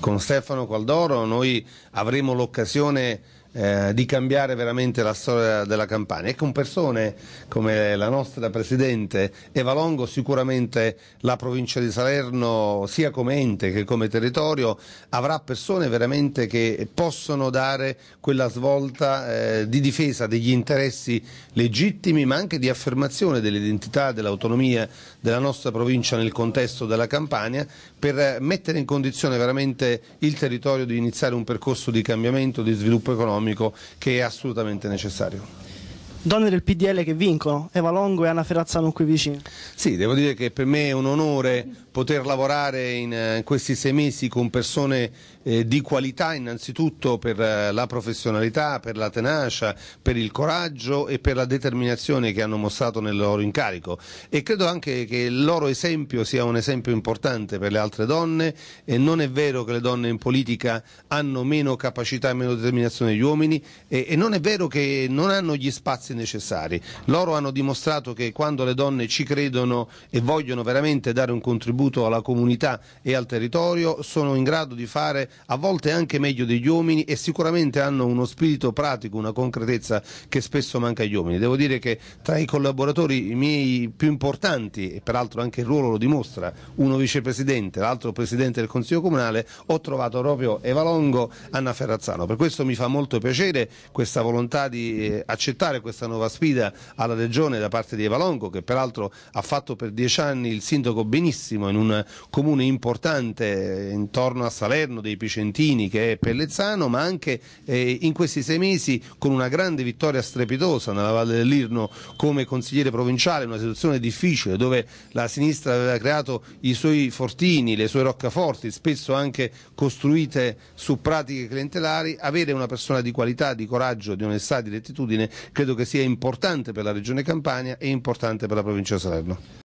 con Stefano Caldoro noi avremo l'occasione eh, di cambiare veramente la storia della Campania e con persone come la nostra Presidente Eva Longo sicuramente la provincia di Salerno sia come ente che come territorio avrà persone veramente che possono dare quella svolta eh, di difesa degli interessi legittimi ma anche di affermazione dell'identità, dell'autonomia della nostra provincia nel contesto della Campania per mettere in condizione veramente il territorio di iniziare un percorso di cambiamento, di sviluppo economico economico che è assolutamente necessario donne del PDL che vincono, Eva Longo e Anna Ferrazzano qui vicino. Sì, devo dire che per me è un onore poter lavorare eh, in questi sei mesi con persone eh, di qualità innanzitutto per eh, la professionalità, per la tenacia, per il coraggio e per la determinazione che hanno mostrato nel loro incarico e credo anche che il loro esempio sia un esempio importante per le altre donne e non è vero che le donne in politica hanno meno capacità e meno determinazione degli uomini e, e non è vero che non hanno gli spazi necessari. Loro hanno dimostrato che quando le donne ci credono e vogliono veramente dare un contributo alla comunità e al territorio, sono in grado di fare a volte anche meglio degli uomini e sicuramente hanno uno spirito pratico, una concretezza che spesso manca agli uomini. Devo dire che tra i collaboratori i miei più importanti, e peraltro anche il ruolo lo dimostra, uno vicepresidente, l'altro presidente del Consiglio Comunale, ho trovato proprio Eva Longo, Anna Ferrazzano. Per questo mi fa molto piacere questa volontà di eh, accettare questa questa nuova sfida alla Regione da parte di Evalongo che peraltro ha fatto per dieci anni il sindaco benissimo in un comune importante intorno a Salerno dei Picentini che è Pellezzano ma anche eh, in questi sei mesi con una grande vittoria strepitosa nella Valle dell'Irno come consigliere provinciale una situazione difficile dove la sinistra aveva creato i suoi fortini, le sue roccaforti spesso anche costruite su pratiche clientelari avere una persona di qualità, di coraggio, di onestà, di rettitudine credo che che sia importante per la Regione Campania e importante per la provincia di Salerno.